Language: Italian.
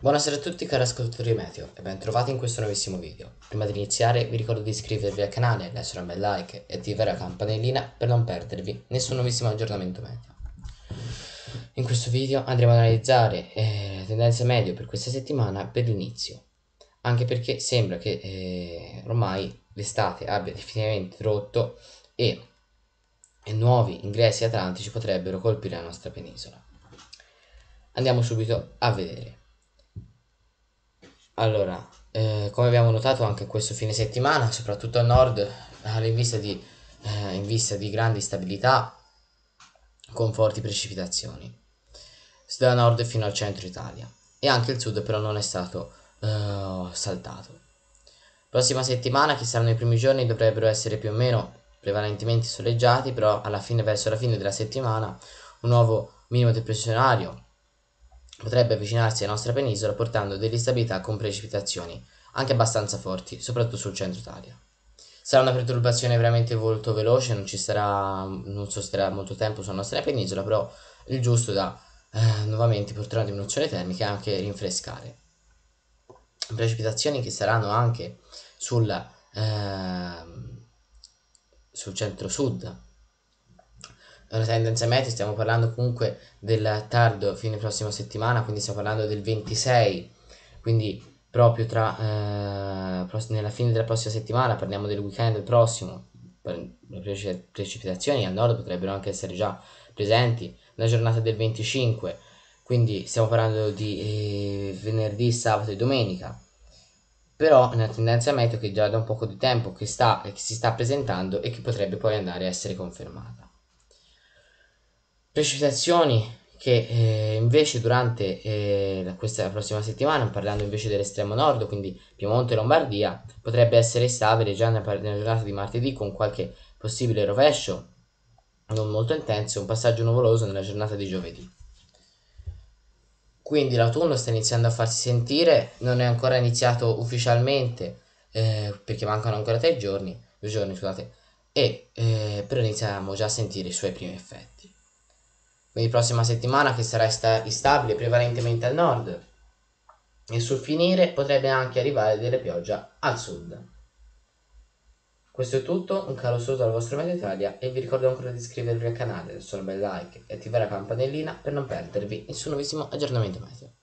Buonasera a tutti cari ascoltatori di Meteo e ben trovati in questo nuovissimo video. Prima di iniziare vi ricordo di iscrivervi al canale, lasciare un bel like e attivare la campanellina per non perdervi nessun nuovissimo aggiornamento meteo. In questo video andremo ad analizzare eh, le tendenze medio per questa settimana per l'inizio, anche perché sembra che eh, ormai l'estate abbia definitivamente rotto e, e nuovi ingressi atlantici potrebbero colpire la nostra penisola. Andiamo subito a vedere. Allora, eh, come abbiamo notato anche questo fine settimana, soprattutto a nord, in vista di, eh, in vista di grandi stabilità con forti precipitazioni, da nord fino al centro Italia. E anche il sud però non è stato eh, saltato. Prossima settimana, che saranno i primi giorni, dovrebbero essere più o meno prevalentemente soleggiati, però alla fine, verso la fine della settimana, un nuovo minimo depressionario potrebbe avvicinarsi alla nostra penisola portando delle instabilità con precipitazioni, anche abbastanza forti, soprattutto sul centro Italia. Sarà una perturbazione veramente molto veloce, non ci sarà, non sosterrà molto tempo sulla nostra penisola, però il giusto da eh, nuovamente portare una diminuzione termica e anche rinfrescare. Precipitazioni che saranno anche sul, eh, sul centro-sud allora, tendenzialmente stiamo parlando comunque del tardo fine prossima settimana, quindi stiamo parlando del 26, quindi proprio tra, eh, nella fine della prossima settimana, parliamo del weekend prossimo, le precipitazioni al nord potrebbero anche essere già presenti, la giornata del 25, quindi stiamo parlando di eh, venerdì, sabato e domenica però è una tendenza meteo che già da un po' di tempo che, sta, che si sta presentando e che potrebbe poi andare a essere confermata precipitazioni che eh, invece durante eh, questa prossima settimana, parlando invece dell'estremo nord, quindi Piemonte e Lombardia, potrebbe essere stabile già nella, nella giornata di martedì con qualche possibile rovescio non molto intenso, un passaggio nuvoloso nella giornata di giovedì. Quindi l'autunno sta iniziando a farsi sentire, non è ancora iniziato ufficialmente eh, perché mancano ancora tre giorni, due giorni scusate, e eh, però iniziamo già a sentire i suoi primi effetti. Quindi prossima settimana che sarà instabile prevalentemente al nord e sul finire potrebbe anche arrivare delle piogge al sud. Questo è tutto, un caro saluto dal vostro Medio Italia e vi ricordo ancora di iscrivervi al canale, lasciare un bel like e attivare la campanellina per non perdervi nessun nuovissimo aggiornamento meteo.